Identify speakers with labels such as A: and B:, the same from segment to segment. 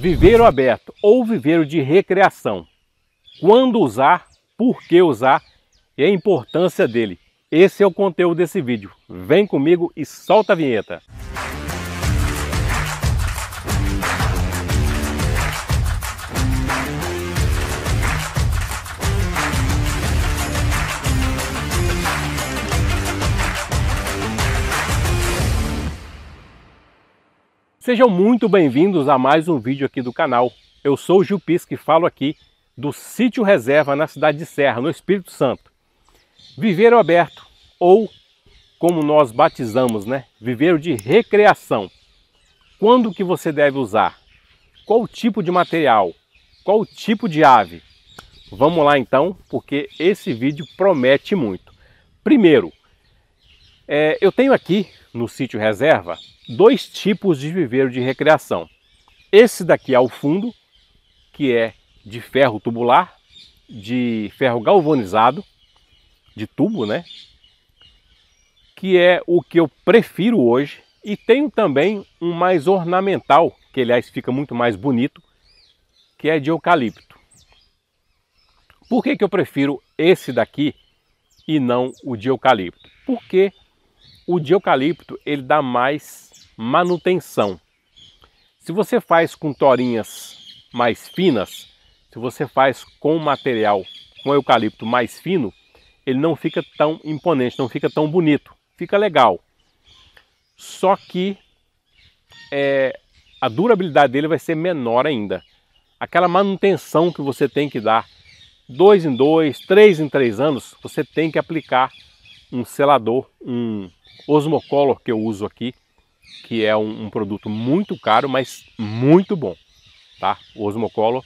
A: Viveiro aberto ou viveiro de recreação. Quando usar, por que usar e a importância dele. Esse é o conteúdo desse vídeo. Vem comigo e solta a vinheta. Sejam muito bem-vindos a mais um vídeo aqui do canal. Eu sou o Gil Pisque e falo aqui do Sítio Reserva na cidade de Serra, no Espírito Santo. Viveiro aberto, ou como nós batizamos, né? Viveiro de recreação. Quando que você deve usar? Qual tipo de material? Qual tipo de ave? Vamos lá então, porque esse vídeo promete muito. Primeiro, é, eu tenho aqui no sítio reserva dois tipos de viveiro de recreação. Esse daqui ao fundo, que é de ferro tubular, de ferro galvanizado, de tubo, né? Que é o que eu prefiro hoje. E tenho também um mais ornamental, que aliás fica muito mais bonito, que é de eucalipto. Por que, que eu prefiro esse daqui e não o de eucalipto? Porque o de eucalipto ele dá mais manutenção. Se você faz com torinhas mais finas, se você faz com material com eucalipto mais fino, ele não fica tão imponente, não fica tão bonito, fica legal. Só que é, a durabilidade dele vai ser menor ainda. Aquela manutenção que você tem que dar dois em dois, três em três anos, você tem que aplicar um selador, um Osmocolor que eu uso aqui, que é um, um produto muito caro, mas muito bom, tá? O Osmocolor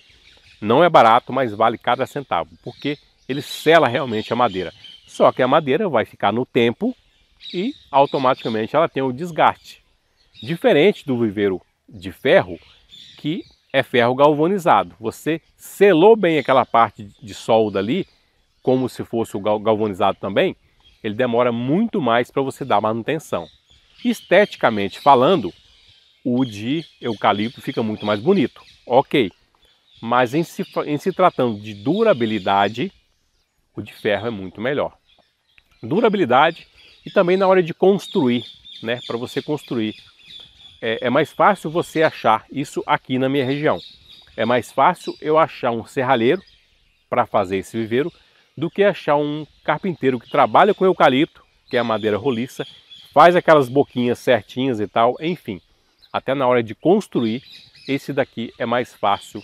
A: não é barato, mas vale cada centavo, porque ele sela realmente a madeira. Só que a madeira vai ficar no tempo e automaticamente ela tem o desgaste. Diferente do viveiro de ferro, que é ferro galvanizado. Você selou bem aquela parte de solda ali, como se fosse o galvanizado também, ele demora muito mais para você dar manutenção. Esteticamente falando, o de eucalipto fica muito mais bonito, ok. Mas em se, em se tratando de durabilidade, o de ferro é muito melhor. Durabilidade e também na hora de construir, né? Para você construir. É, é mais fácil você achar isso aqui na minha região. É mais fácil eu achar um serralheiro para fazer esse viveiro do que achar um carpinteiro que trabalha com eucalipto, que é a madeira roliça, faz aquelas boquinhas certinhas e tal, enfim. Até na hora de construir, esse daqui é mais fácil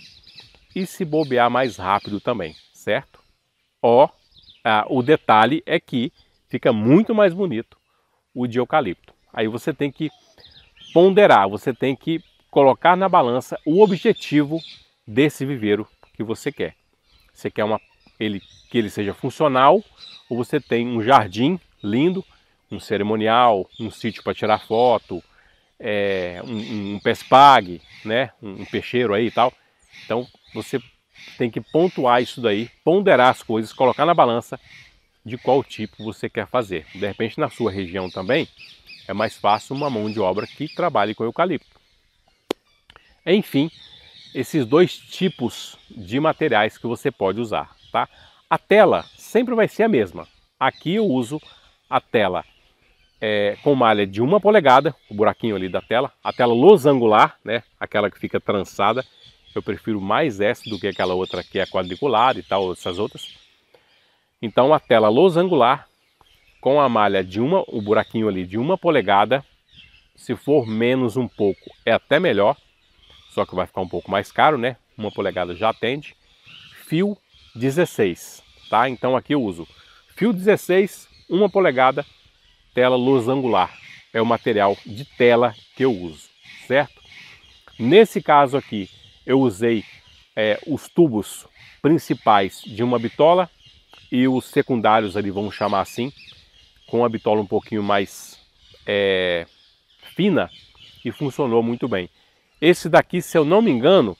A: e se bobear mais rápido também, certo? Ó, ah, o detalhe é que fica muito mais bonito o de eucalipto. Aí você tem que ponderar, você tem que colocar na balança o objetivo desse viveiro que você quer. Você quer uma ele, que ele seja funcional, ou você tem um jardim lindo, um cerimonial, um sítio para tirar foto, é, um, um pespag, né? um, um peixeiro aí e tal. Então você tem que pontuar isso daí, ponderar as coisas, colocar na balança de qual tipo você quer fazer. De repente, na sua região também, é mais fácil uma mão de obra que trabalhe com eucalipto. Enfim, esses dois tipos de materiais que você pode usar tá? A tela sempre vai ser a mesma. Aqui eu uso a tela é, com malha de uma polegada, o buraquinho ali da tela, a tela losangular, né? Aquela que fica trançada. Eu prefiro mais essa do que aquela outra que é quadricular e tal, essas outras. Então a tela losangular com a malha de uma, o buraquinho ali de uma polegada, se for menos um pouco é até melhor, só que vai ficar um pouco mais caro, né? Uma polegada já atende. Fio 16, tá? Então aqui eu uso fio 16, 1 polegada, tela losangular. É o material de tela que eu uso, certo? Nesse caso aqui, eu usei é, os tubos principais de uma bitola e os secundários ali, vamos chamar assim, com a bitola um pouquinho mais é, fina e funcionou muito bem. Esse daqui, se eu não me engano,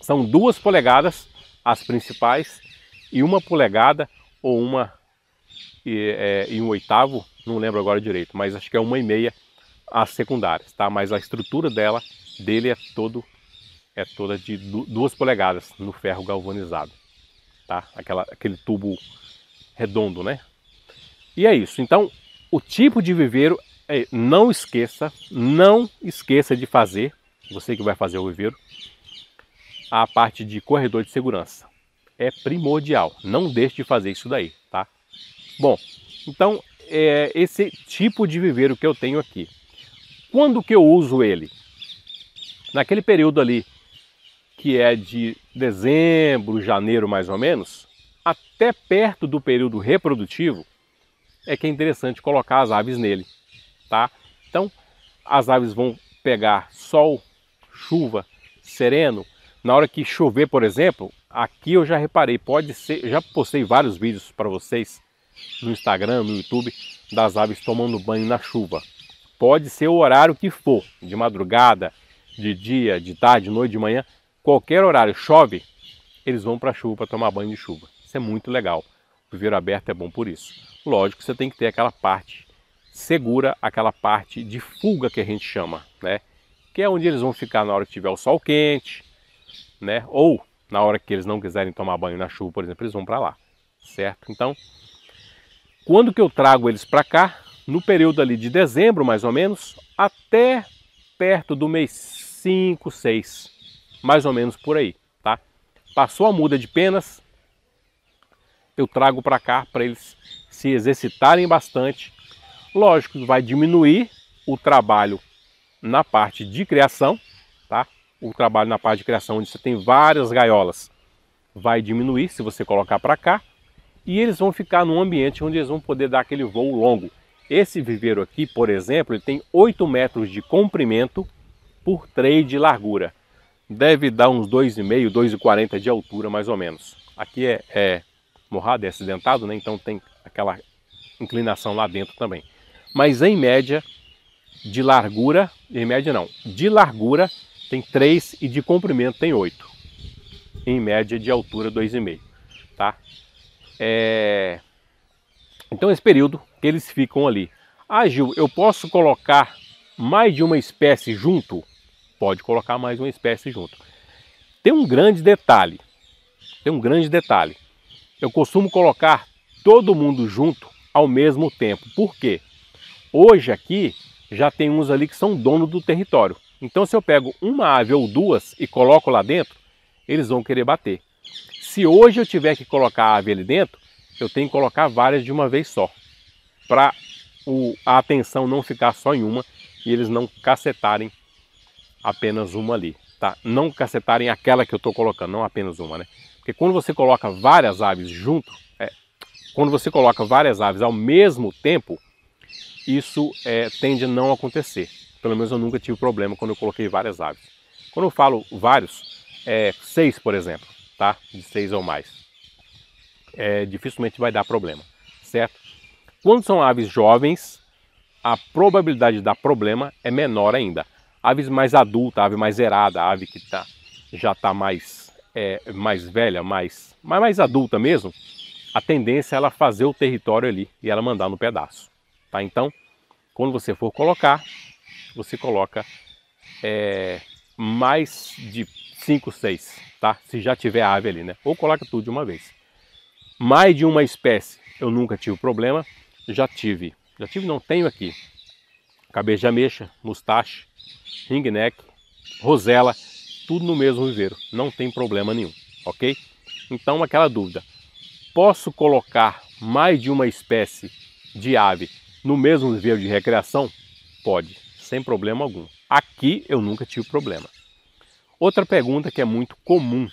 A: são duas polegadas as principais e uma polegada ou uma e, é, e um oitavo, não lembro agora direito, mas acho que é uma e meia as secundárias, tá? Mas a estrutura dela, dele é todo é toda de duas polegadas no ferro galvanizado, tá? Aquela, aquele tubo redondo, né? E é isso. Então, o tipo de viveiro, é, não esqueça, não esqueça de fazer, você que vai fazer o viveiro, a parte de corredor de segurança. É primordial, não deixe de fazer isso daí, tá? Bom, então é esse tipo de viveiro que eu tenho aqui. Quando que eu uso ele? Naquele período ali que é de dezembro, janeiro mais ou menos, até perto do período reprodutivo, é que é interessante colocar as aves nele, tá? Então, as aves vão pegar sol, chuva, sereno, na hora que chover, por exemplo, aqui eu já reparei, pode ser, já postei vários vídeos para vocês no Instagram, no YouTube, das aves tomando banho na chuva. Pode ser o horário que for, de madrugada, de dia, de tarde, de noite, de manhã, qualquer horário, chove, eles vão para a chuva para tomar banho de chuva. Isso é muito legal. O viveiro aberto é bom por isso. Lógico, você tem que ter aquela parte segura, aquela parte de fuga que a gente chama, né? Que é onde eles vão ficar na hora que tiver o sol quente, né? Ou na hora que eles não quiserem tomar banho na chuva, por exemplo, eles vão para lá, certo? Então, quando que eu trago eles para cá? No período ali de dezembro, mais ou menos, até perto do mês 5, 6, mais ou menos por aí, tá? Passou a muda de penas, eu trago para cá para eles se exercitarem bastante. Lógico que vai diminuir o trabalho na parte de criação, o trabalho na parte de criação, onde você tem várias gaiolas, vai diminuir se você colocar para cá, e eles vão ficar num ambiente onde eles vão poder dar aquele voo longo. Esse viveiro aqui, por exemplo, ele tem 8 metros de comprimento por 3 de largura. Deve dar uns 2,5, 2,40 de altura, mais ou menos. Aqui é, é morrado, é acidentado, né? então tem aquela inclinação lá dentro também. Mas em média, de largura, em média não, de largura, tem 3 e de comprimento tem 8. Em média de altura 2,5, tá? É... Então esse período que eles ficam ali. Ah, Gil, eu posso colocar mais de uma espécie junto? Pode colocar mais uma espécie junto. Tem um grande detalhe. Tem um grande detalhe. Eu costumo colocar todo mundo junto ao mesmo tempo. Por quê? Hoje aqui já tem uns ali que são dono do território. Então, se eu pego uma ave ou duas e coloco lá dentro, eles vão querer bater. Se hoje eu tiver que colocar a ave ali dentro, eu tenho que colocar várias de uma vez só, para a atenção não ficar só em uma e eles não cacetarem apenas uma ali, tá? Não cacetarem aquela que eu estou colocando, não apenas uma, né? Porque quando você coloca várias aves junto, é, quando você coloca várias aves ao mesmo tempo, isso é, tende a não acontecer. Pelo menos eu nunca tive problema quando eu coloquei várias aves. Quando eu falo vários, é seis, por exemplo, tá? De seis ou mais. É, dificilmente vai dar problema, certo? Quando são aves jovens, a probabilidade de dar problema é menor ainda. Aves mais adultas, ave mais erada, ave que tá, já está mais, é, mais velha, mais, mais, mais adulta mesmo, a tendência é ela fazer o território ali e ela mandar no pedaço. Tá? Então, quando você for colocar, você coloca é, mais de 5, 6, tá? Se já tiver ave ali, né? Ou coloca tudo de uma vez. Mais de uma espécie, eu nunca tive problema. Já tive, já tive, não tenho aqui. Cabeça de ameixa, mustache, ringneck, rosela, tudo no mesmo viveiro. Não tem problema nenhum, ok? Então, aquela dúvida. Posso colocar mais de uma espécie de ave no mesmo viveiro de recreação? Pode sem problema algum. Aqui eu nunca tive problema. Outra pergunta que é muito comum: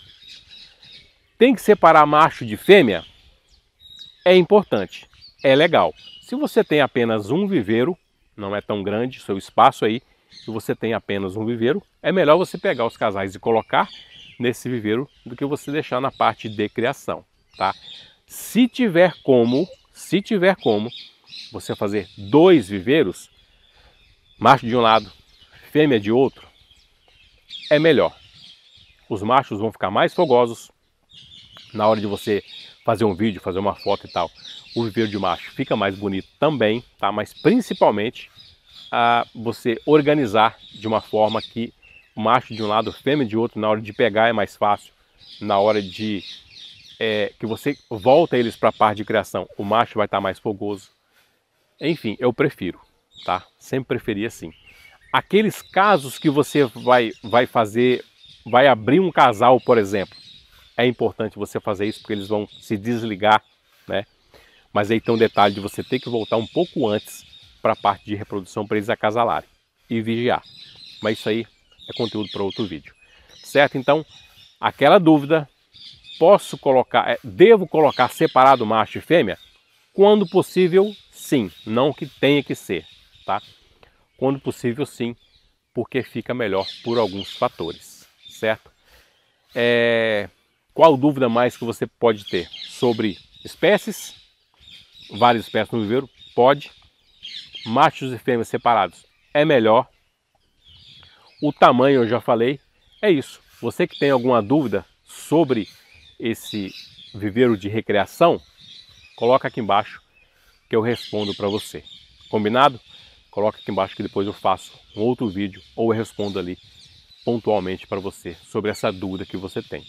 A: tem que separar macho de fêmea? É importante, é legal. Se você tem apenas um viveiro, não é tão grande seu espaço aí, se você tem apenas um viveiro, é melhor você pegar os casais e colocar nesse viveiro do que você deixar na parte de criação, tá? Se tiver como, se tiver como você fazer dois viveiros, macho de um lado, fêmea de outro, é melhor. Os machos vão ficar mais fogosos na hora de você fazer um vídeo, fazer uma foto e tal. O viveiro de macho fica mais bonito também, tá? Mas principalmente a você organizar de uma forma que o macho de um lado, fêmea de outro, na hora de pegar é mais fácil, na hora de é, que você volta eles para a parte de criação, o macho vai estar tá mais fogoso. Enfim, eu prefiro tá? Sempre preferi assim. Aqueles casos que você vai, vai fazer, vai abrir um casal, por exemplo, é importante você fazer isso porque eles vão se desligar, né? Mas aí tem um detalhe de você ter que voltar um pouco antes para a parte de reprodução para eles acasalarem e vigiar. Mas isso aí é conteúdo para outro vídeo. Certo? Então, aquela dúvida, posso colocar, é, devo colocar separado macho e fêmea? Quando possível, sim, não que tenha que ser, tá? Quando possível, sim, porque fica melhor por alguns fatores, certo? É... Qual dúvida mais que você pode ter sobre espécies? Várias espécies no viveiro? Pode. Machos e fêmeas separados é melhor. O tamanho eu já falei, é isso. Você que tem alguma dúvida sobre esse viveiro de recreação, coloca aqui embaixo que eu respondo para você. Combinado? coloca aqui embaixo que depois eu faço um outro vídeo ou eu respondo ali pontualmente para você sobre essa dúvida que você tem.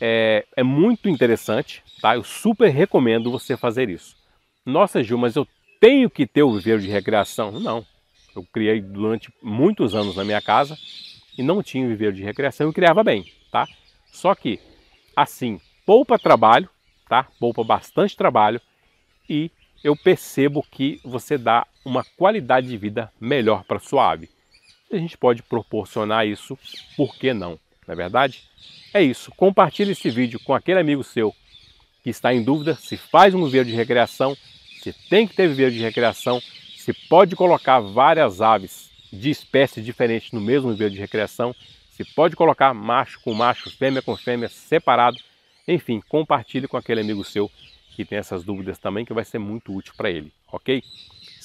A: É, é, muito interessante, tá? Eu super recomendo você fazer isso. Nossa, Gil, mas eu tenho que ter o viveiro de recreação? Não. Eu criei durante muitos anos na minha casa e não tinha viveiro de recreação e criava bem, tá? Só que, assim, poupa trabalho, tá? Poupa bastante trabalho e eu percebo que você dá uma qualidade de vida melhor para sua ave. E a gente pode proporcionar isso, por que não? Não é verdade? É isso. Compartilhe esse vídeo com aquele amigo seu que está em dúvida se faz um viveiro de recreação, se tem que ter viveiro de recreação, se pode colocar várias aves de espécies diferentes no mesmo viveiro de recreação, se pode colocar macho com macho, fêmea com fêmea, separado. Enfim, compartilhe com aquele amigo seu que tem essas dúvidas também, que vai ser muito útil para ele, ok?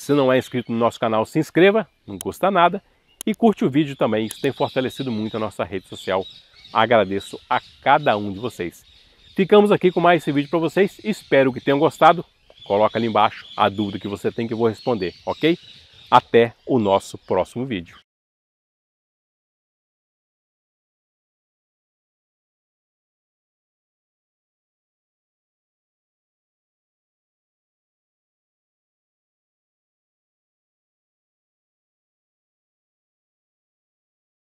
A: Se não é inscrito no nosso canal, se inscreva, não custa nada. E curte o vídeo também, isso tem fortalecido muito a nossa rede social. Agradeço a cada um de vocês. Ficamos aqui com mais esse vídeo para vocês. Espero que tenham gostado. Coloca ali embaixo a dúvida que você tem que eu vou responder, ok? Até o nosso próximo vídeo.